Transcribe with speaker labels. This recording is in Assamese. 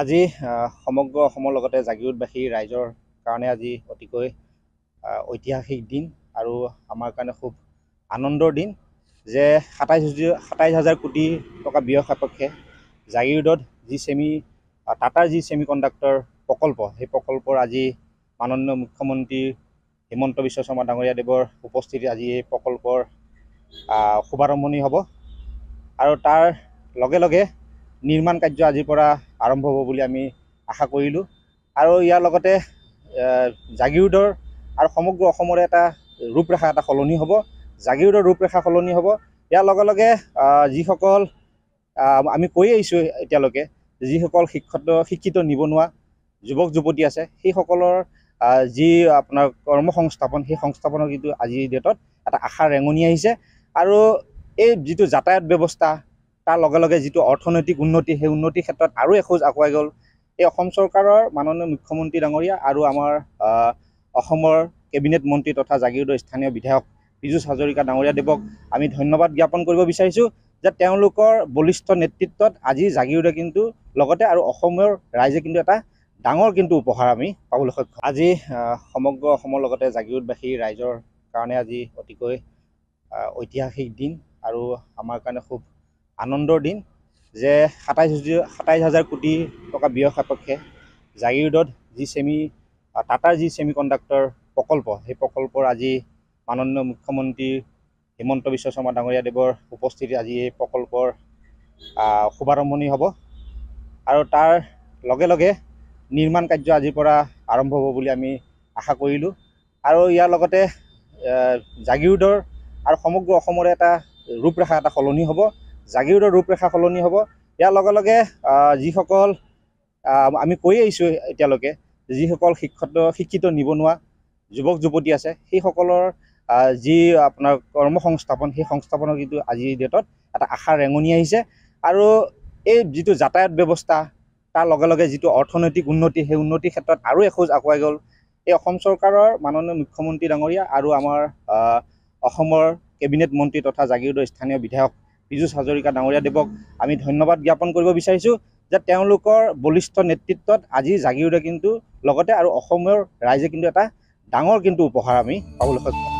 Speaker 1: আজি সমগ্ৰ অসমৰ লগতে জাগীৰোদবাসী ৰাইজৰ কাৰণে আজি অতিকৈ ঐতিহাসিক দিন আৰু আমাৰ কাৰণে খুব আনন্দৰ দিন যে সাতাইশ সাতাইছ হাজাৰ কোটি টকা ব্যয় সাপেক্ষে জাগীৰোদত যি চেমি টাটাৰ যি চেমি কণ্ডাক্টৰ প্ৰকল্প সেই প্ৰকল্পৰ আজি মাননীয় মুখ্যমন্ত্ৰী হিমন্ত বিশ্ব শৰ্মা ডাঙৰীয়াদেৱৰ উপস্থিতিত আজি এই প্ৰকল্পৰ শুভাৰম্ভণি হ'ব আৰু তাৰ লগে লগে নিৰ্মাণ কাৰ্য আজিৰ পৰা আৰম্ভ হ'ব বুলি আমি আশা কৰিলোঁ আৰু ইয়াৰ লগতে জাগিৰোডৰ আৰু সমগ্ৰ অসমৰে এটা ৰূপৰেখা এটা সলনি হ'ব জাগিৰোডৰ ৰূপৰেখা সলনি হ'ব ইয়াৰ লগে লগে যিসকল আমি কৈ আহিছোঁ এতিয়ালৈকে যিসকল শিক্ষিত শিক্ষিত নিবনুৱা যুৱক যুৱতী আছে সেইসকলৰ যি আপোনাৰ কৰ্ম সংস্থাপন সেই সংস্থাপনৰ কিন্তু আজিৰ ডেটত এটা আশাৰ ৰেঙনি আহিছে আৰু এই যিটো যাতায়াত ব্যৱস্থা তাৰ লগে লগে যিটো অৰ্থনৈতিক উন্নতি সেই উন্নতিৰ ক্ষেত্ৰত আৰু এখোজ আগুৱাই গ'ল এই অসম চৰকাৰৰ মাননীয় মুখ্যমন্ত্ৰী ডাঙৰীয়া আৰু আমাৰ অসমৰ কেবিনেট মন্ত্ৰী তথা জাগিৰোডৰ স্থানীয় বিধায়ক পীযুষ হাজৰিকা ডাঙৰীয়াদেৱক আমি ধন্যবাদ জ্ঞাপন কৰিব বিচাৰিছোঁ যে তেওঁলোকৰ বলিষ্ঠ নেতৃত্বত আজি জাগিৰোডে কিন্তু লগতে আৰু অসমৰ ৰাইজে কিন্তু এটা ডাঙৰ কিন্তু উপহাৰ আমি পাবলৈ সক্ষম আজি সমগ্ৰ অসমৰ লগতে জাগিৰোডবাসী ৰাইজৰ কাৰণে আজি অতিকৈ ঐতিহাসিক দিন আৰু আমাৰ কাৰণে খুব আনন্দৰ দিন যে সাতাইছ হাজাৰ সাতাইছ হাজাৰ কোটি টকা ব্যয় সাপেক্ষে জাগিৰোডত যি চেমি টাটাৰ যি চেমি কণ্ডাক্টৰ প্ৰকল্প সেই প্ৰকল্পৰ আজি মাননীয় মুখ্যমন্ত্ৰী হিমন্ত বিশ্ব শৰ্মা ডাঙৰীয়াদেৱৰ উপস্থিতিত আজি এই প্ৰকল্পৰ শুভাৰম্ভণি হ'ব আৰু তাৰ লগে লগে নিৰ্মাণ কাৰ্য আজিৰ পৰা আৰম্ভ হ'ব বুলি আমি আশা কৰিলোঁ আৰু ইয়াৰ লগতে জাগিৰোডৰ আৰু সমগ্ৰ অসমৰে এটা ৰূপৰেখা এটা সলনি হ'ব জাগিৰোডৰ ৰূপৰেখা সলনি হ'ব ইয়াৰ লগে লগে যিসকল আমি কৈ আহিছোঁ এতিয়ালৈকে যিসকল শিক্ষিত শিক্ষিত নিবনুৱা যুৱক যুৱতী আছে সেইসকলৰ যি আপোনাৰ কৰ্ম সংস্থাপন সেই সংস্থাপনৰ কিন্তু আজিৰ ডেটত এটা আশা ৰেঙনি আহিছে আৰু এই যিটো যাতায়াত ব্যৱস্থা তাৰ লগে লগে যিটো অৰ্থনৈতিক উন্নতি সেই উন্নতিৰ ক্ষেত্ৰত আৰু এখোজ আগুৱাই গ'ল এই অসম চৰকাৰৰ মাননীয় মুখ্যমন্ত্ৰী ডাঙৰীয়া আৰু আমাৰ অসমৰ কেবিনেট মন্ত্ৰী তথা জাগিৰোডৰ স্থানীয় বিধায়ক পীযুষ হাজৰিকা ডাঙৰীয়াদেৱক আমি ধন্যবাদ জ্ঞাপন কৰিব বিচাৰিছোঁ যে তেওঁলোকৰ বলিষ্ঠ নেতৃত্বত আজি জাগিৰোদে কিন্তু লগতে আৰু অসমৰ ৰাইজে কিন্তু এটা ডাঙৰ কিন্তু উপহাৰ আমি পাবলৈ সক্ষম